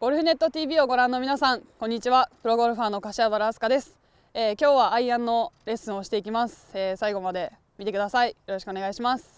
ゴルフネット TV をご覧の皆さんこんにちはプロゴルファーの柏原明日香です、えー、今日はアイアンのレッスンをしていきます、えー、最後まで見てくださいよろしくお願いします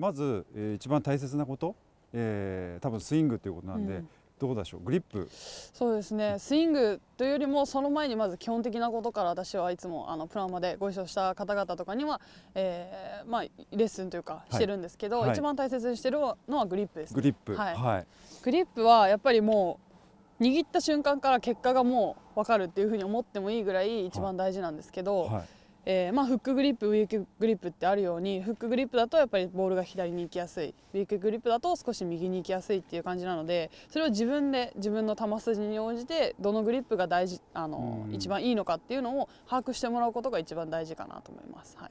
まず、えー、一番大切なこと、えー、多分スイングということなんで、うん、どうでしょうグリップそうですねスイングというよりもその前にまず基本的なことから私はいつもあのプラマでご一緒した方々とかには、えーまあ、レッスンというかしてるんですけど、はい、一番大切にしてるのはグリップです、ね、グリップ、はい、はい、グリップはやっぱりもう握った瞬間から結果がもう分かるっていうふうに思ってもいいぐらい一番大事なんですけど、はいえー、まあ、フックグリップウィークグリップってあるようにフックグリップだとやっぱりボールが左に行きやすいウィークグリップだと少し右に行きやすいっていう感じなのでそれを自分で自分の球筋に応じてどのグリップが大事あの、ん、一番いいのかっていうのを把握してもらうことが一番大事かなと思います。はい、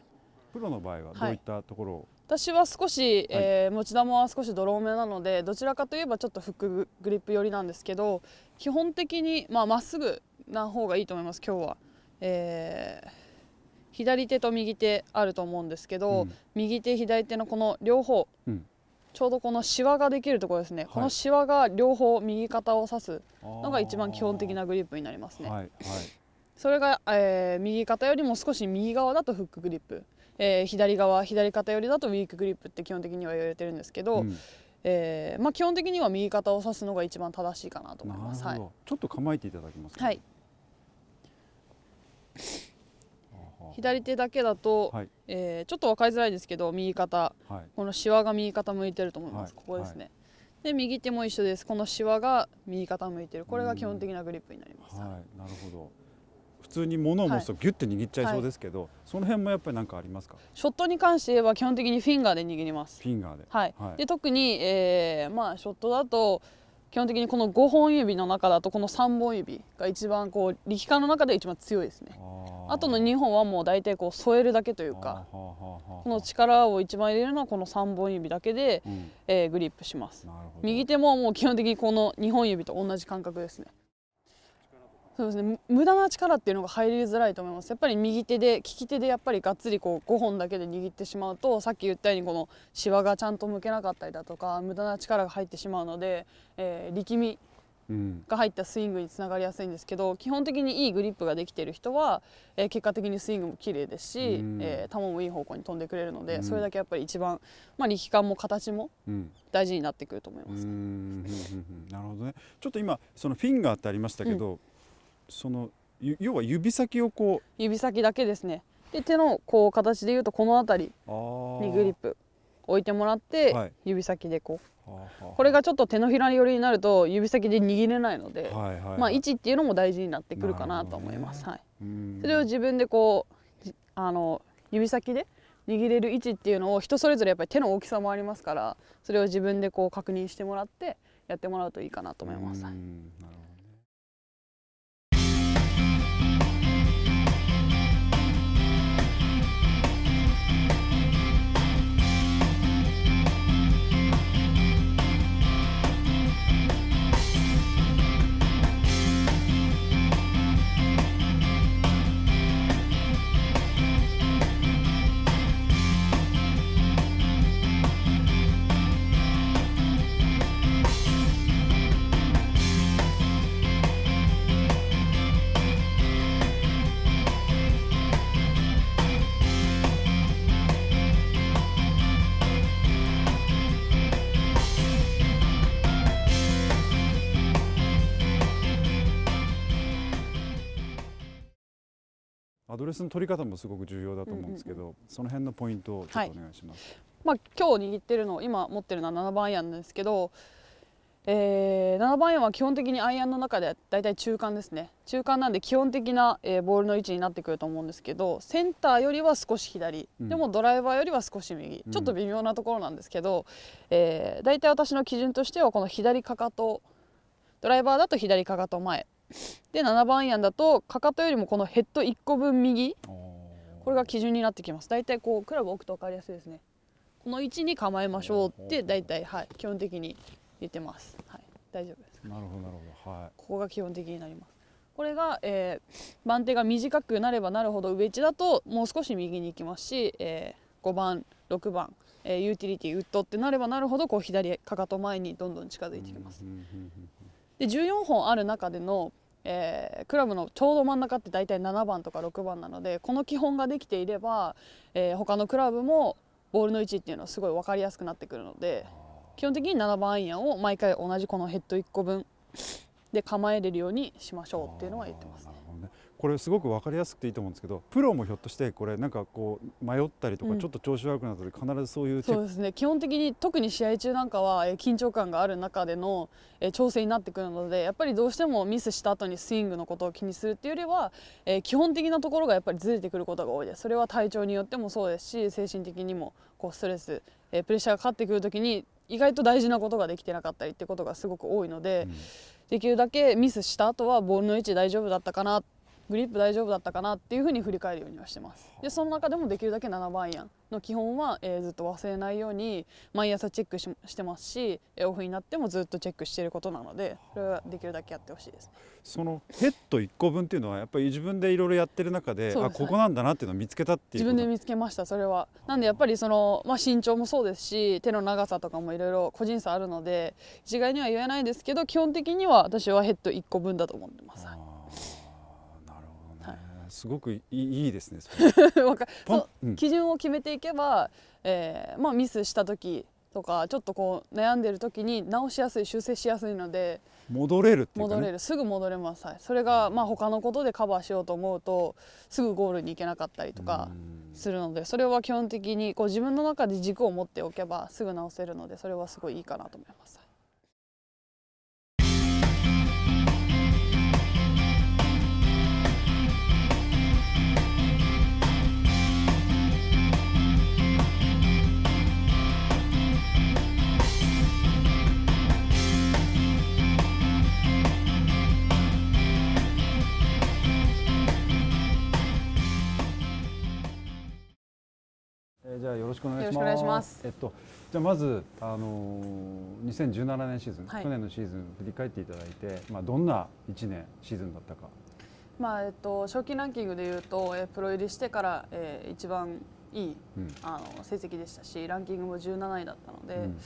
プロの場合はどういったところを、はい、私は少し、えー、持ち球は少しドローめなのでどちらかといえばちょっとフックグリップ寄りなんですけど基本的にまあ、っすぐな方がいいと思います今日は。えー左手と右手あると思うんですけど、うん、右手左手のこの両方、うん、ちょうどこのシワができるところですね、はい、このシワが両方右肩を指すのが一番基本的なグリップになりますね。はいはい、それが、えー、右肩よりも少し右側だとフックグリップ、えー、左側左肩よりだとウィークグリップって基本的には言われてるんですけど、うん、えー、まあ、基本的には右肩を指すのが一番正しいかなと思います。はい、ちょっと構えていただきます、か、はい左手だけだと、はい、えー、ちょっと分かりづらいですけど右肩、はい、このシワが右肩向いてると思います、はい、ここですね、で右手も一緒ですこのシワが右肩向いてるこれが基本的なグリップになります、はい、なるほど普通に物を持つとギュッて握っちゃいそうですけど、その辺もやっぱり何かありますかショットに関して言えば基本的にフィンガーで握りますフィンガーで,、はいで特に、えーまあ、ショットだと基本的にこの5本指の中だとこの3本指が一番こう力感の中で一番強いですねあとの2本はもう大体こう添えるだけというかこの力を一番入れるのはこの3本指だけで、うん、えー、グリップします右手ももう基本的にこの2本指と同じ感覚ですねそうですね無駄な力っていうのが入りづらいと思いますやっぱり右手で利き手でやっぱりがっつりこう5本だけで握ってしまうとさっき言ったようにこのしわがちゃんと向けなかったりだとか無駄な力が入ってしまうので、えー、力みが入ったスイングにつながりやすいんですけど基本的にいいグリップができている人は、えー、結果的にスイングも綺麗ですし、うん、えー、球もいい方向に飛んでくれるので、うん、それだけやっぱり一番、まあ、力感も形も大事になってくると思います、ね、なるほどねちょっと今そのフィンガーってありましたけど、うんその要は指先をこう指先だけですねで手のこう形でいうとこの辺りにグリップ置いてもらって、指先でこう、はこれがちょっと手のひら寄りになると指先で握れないので、はいはいはい、まあ、位置っていうのも大事になってくるかなと思います、ね、はい、それを自分でこうあの指先で握れる位置っていうのを人それぞれやっぱり手の大きさもありますからそれを自分でこう確認してもらってやってもらうといいかなと思います。はいドレスの取り方もすごく重要だと思うんですけど、うんうんうん、その辺のポイントをちょっとお願いします。はい、まあ、今日握ってるの今持ってるのは7番アイアンですけど、えー、7番アイアンは基本的にアイアンの中でだいたい中間ですね中間なんで基本的な、えー、ボールの位置になってくると思うんですけどセンターよりは少し左、うん、でもドライバーよりは少し右、ちょっと微妙なところなんですけど、えー、だいたい私の基準としてはこの左かかとドライバーだと左かかと前で7番アイアンだとかかとよりもこのヘッド1個分右これが基準になってきます大体こうクラブ置くと分かりやすいですねこの位置に構えましょうって大体はい基本的に言ってます、はい、大丈夫ですなるほどなるほど、はい、ここが基本的になりますこれが、えー、番手が短くなればなるほど上位置だともう少し右に行きますし、えー、5番6番、えー、ユーティリティウッドってなればなるほどこう左かかと前にどんどん近づいてきます。で14本ある中での、えー、クラブのちょうど真ん中って大体7番とか6番なのでこの基本ができていれば、えー、他のクラブもボールの位置っていうのはすごい分かりやすくなってくるので基本的に7番アイアンを毎回同じこのヘッド1個分で構えれるようにしましょうっていうのは言ってますね。これすごく分かりやすくていいと思うんですけどプロもひょっとしてこれなんかこう迷ったりとか、ちょっと調子悪くなったり必ずそういうそうですね基本的に特に試合中なんかは、え緊張感がある中での、え調整になってくるのでやっぱりどうしてもミスした後にスイングのことを気にするっていうよりは、え基本的なところがやっぱりずれてくることが多いですそれは体調によってもそうですし精神的にもこうストレス、えプレッシャーがかかってくるときに意外と大事なことができてなかったりってことがすごく多いので、うん、できるだけミスした後はボールの位置大丈夫だったかなってグリップ大丈夫だったかなっていうふうに振り返るようにはしてますでその中でもできるだけ7番アイアンの基本は、えー、ずっと忘れないように毎朝チェックししてますしオフになってもずっとチェックしていることなのでそれはできるだけやってほしいです、そのヘッド1個分っていうのはやっぱり自分でいろいろやってる中で、ね、あここなんだなっていうのを見つけたっていう自分で見つけましたそれはなんでやっぱりその、まあ、身長もそうですし手の長さとかもいろいろ個人差あるので一概には言えないですけど基本的には私はヘッド1個分だと思ってます。すごくいいいいですね 基準を決めていけば、えーまあ、ミスした時とかちょっとこう悩んでる時に直しやすい修正しやすいので戻れるっていうか、ね、戻れるすぐ戻れます、はい、それがまあ他のことでカバーしようと思うとすぐゴールに行けなかったりとかするのでそれは基本的にこう自分の中で軸を持っておけばすぐ直せるのでそれはすごいいいかなと思います。じゃあよろしくお願いします。ますえっとじゃあまずあの2017年シーズン、はい、去年のシーズン振り返っていただいて、まあどんな1年シーズンだったか。まあえっと賞金ランキングでいうと、えプロ入りしてから、えー、一番いい、うん、あの成績でしたし、ランキングも17位だったので。うん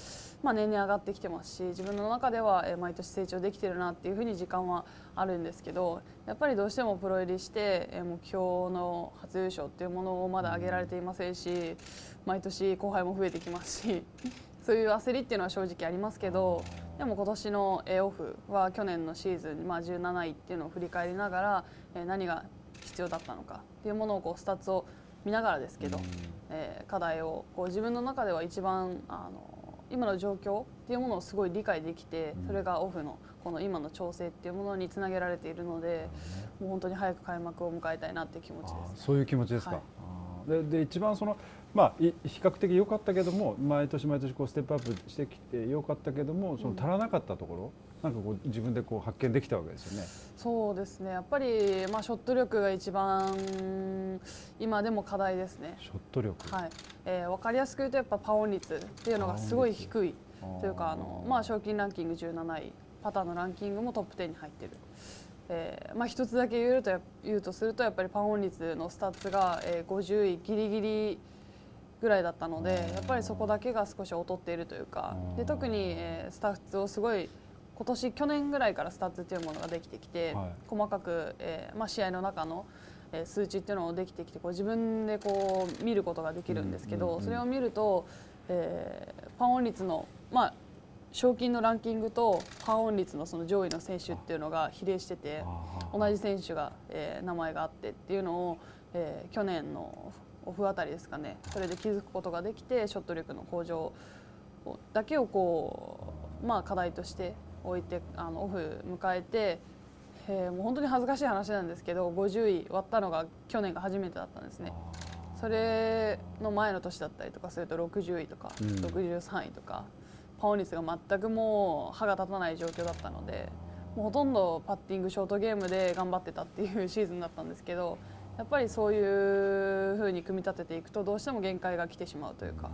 まあ、年々上がってきてますし自分の中では毎年成長できてるなっていうふうに時間はあるんですけどやっぱりどうしてもプロ入りして目標の初優勝っていうものをまだ上げられていませんし毎年後輩も増えてきますし そういう焦りっていうのは正直ありますけどでも今年のオフは去年のシーズン、まあ、17位っていうのを振り返りながら何が必要だったのかっていうものをこうスタッツを見ながらですけど、え課題をこう自分の中では一番あの今の状況っていうものをすごい理解できてそれがオフのこの今の調整っていうものにつなげられているので、もう本当に早く開幕を迎えたいなっていう気持ちです、ね、そういう気持ちですか、はい、でで一番そのまあ、比較的良かったけども毎年毎年こうステップアップしてきて良かったけどもその足らなかったところ、うんなんかこう自分でこう発見できたわけですよね。そうですね。やっぱりまあショット力が一番今でも課題ですね。ショット力。はい。えー、わかりやすく言うとやっぱパオン率っていうのがすごい低いというかあのまあ賞金ランキング17位、パターのランキングもトップ10に入ってる。えーまあ、一つだけ言うと言うとするとやっぱりパオン率のスタッツが、え50位ぎりぎりぐらいだったのでやっぱりそこだけが少し劣っているというかで特に、えー、スタッツをすごい今年去年ぐらいからスタッツというものができてきて、はい、細かく、えーまあ、試合の中の数値っていうのをできてきてこう自分でこう見ることができるんですけど、うんうんうん、それを見ると、えー、パンオン率の、まあ、賞金のランキングとパンオン率のその上位の選手っていうのが比例してて同じ選手が、えー、名前があってっていうのを、えー、去年のオフあたりですかねそれで気づくことができてショット力の向上だけをこう、まあ、課題として置いてあのオフ迎えて、えー、もう本当に恥ずかしい話なんですけど50位割ったのが去年が初めてだったんですね。それの前の年だったりとかすると60位とか、うん、63位とかパオ率が全くもう歯が立たない状況だったのでもうほとんどパッティングショートゲームで頑張ってたっていう シーズンだったんですけどやっぱりそういうふうに組み立てていくとどうしても限界が来てしまうというか。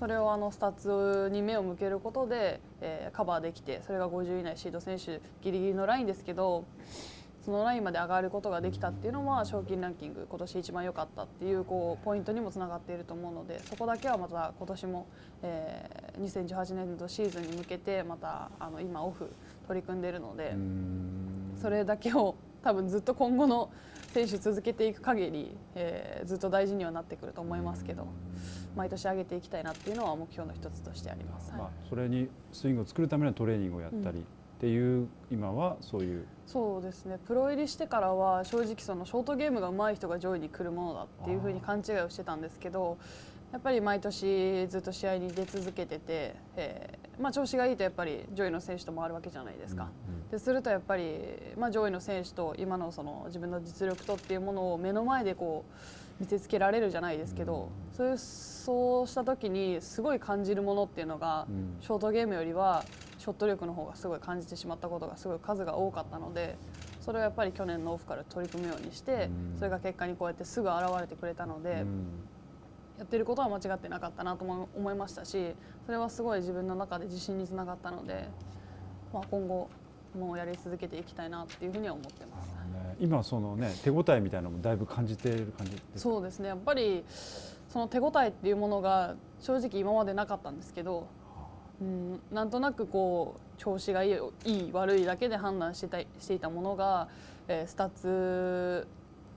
それをあのスタッツに目を向けることで、えー、カバーできてそれが50位以内シード選手ギリギリのラインですけどそのラインまで上がることができたっていうのは賞金ランキング今年一番良かったっていうこうポイントにもつながっていると思うのでそこだけはまた今年も、えー、2018年度シーズンに向けてまたあの今オフ取り組んでいるのでそれだけを多分ずっと今後の選手続けていく限り、えー、ずっと大事にはなってくると思いますけど毎年上げていきたいなっていうのは目標の一つとしてあります、はい、まあ、それにスイングを作るためのトレーニングをやったり、うん、っていう今はそういうそうですねプロ入りしてからは正直そのショートゲームが上手い人が上位に来るものだっていうふうに勘違いをしてたんですけどやっぱり毎年ずっと試合に出続けてて、えーまあ、調子がいいとやっぱり上位の選手と回るわけじゃないですか、うんうん、でするとやっぱり、まあ、上位の選手と今のその自分の実力とっていうものを目の前でこう見せつけられるじゃないですけど、うん、そういうそうした時にすごい感じるものっていうのが、うん、ショートゲームよりはショット力の方がすごい感じてしまったことがすごい数が多かったのでそれをやっぱり去年のオフから取り組むようにして、うん、それが結果にこうやってすぐ現れてくれたので。うんやってることは間違ってなかったなと思いましたしそれはすごい自分の中で自信につながったので、まあ、今後もうやり続けていきたいなっていうふうには思ってます、ね、今そのね手応えみたいなのもだいぶ感じている感じそうですねやっぱりその手応えっていうものが正直今までなかったんですけど、うん、なんとなくこう調子がいいいい悪いだけで判断してたしていたものが、えー、スタッツ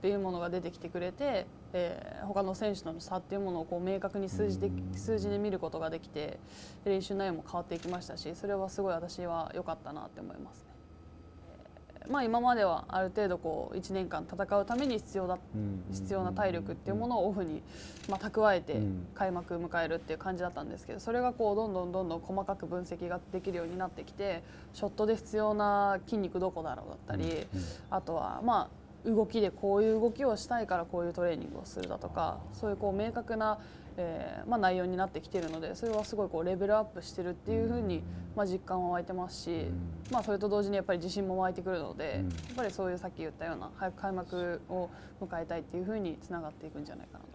っていうものが出てきてくれてえー、他の選手との差っていうものをこう明確に数字で数字で見ることができて練習内容も変わっていきましたしそれはすごい私は良かったなって思いますね。えまあ、今まではある程度こう1年間戦うために必要だ必要な体力っていうものをオフにま蓄えて開幕迎えるっていう感じだったんですけどそれがこうどんどんどんどん細かく分析ができるようになってきてショットで必要な筋肉どこだろうだったりあとはまあ動きでこういう動きをしたいからこういうトレーニングをするだとかそういうこう明確な、えーまあ、内容になってきているのでそれはすごいこうレベルアップしてるっていうふうに、まあ、実感は湧いてますし、まあ、それと同時にやっぱり自信も湧いてくるので、やっぱりそういうさっき言ったような早く開幕を迎えたいっていうふうにつながっていくんじゃないかなと。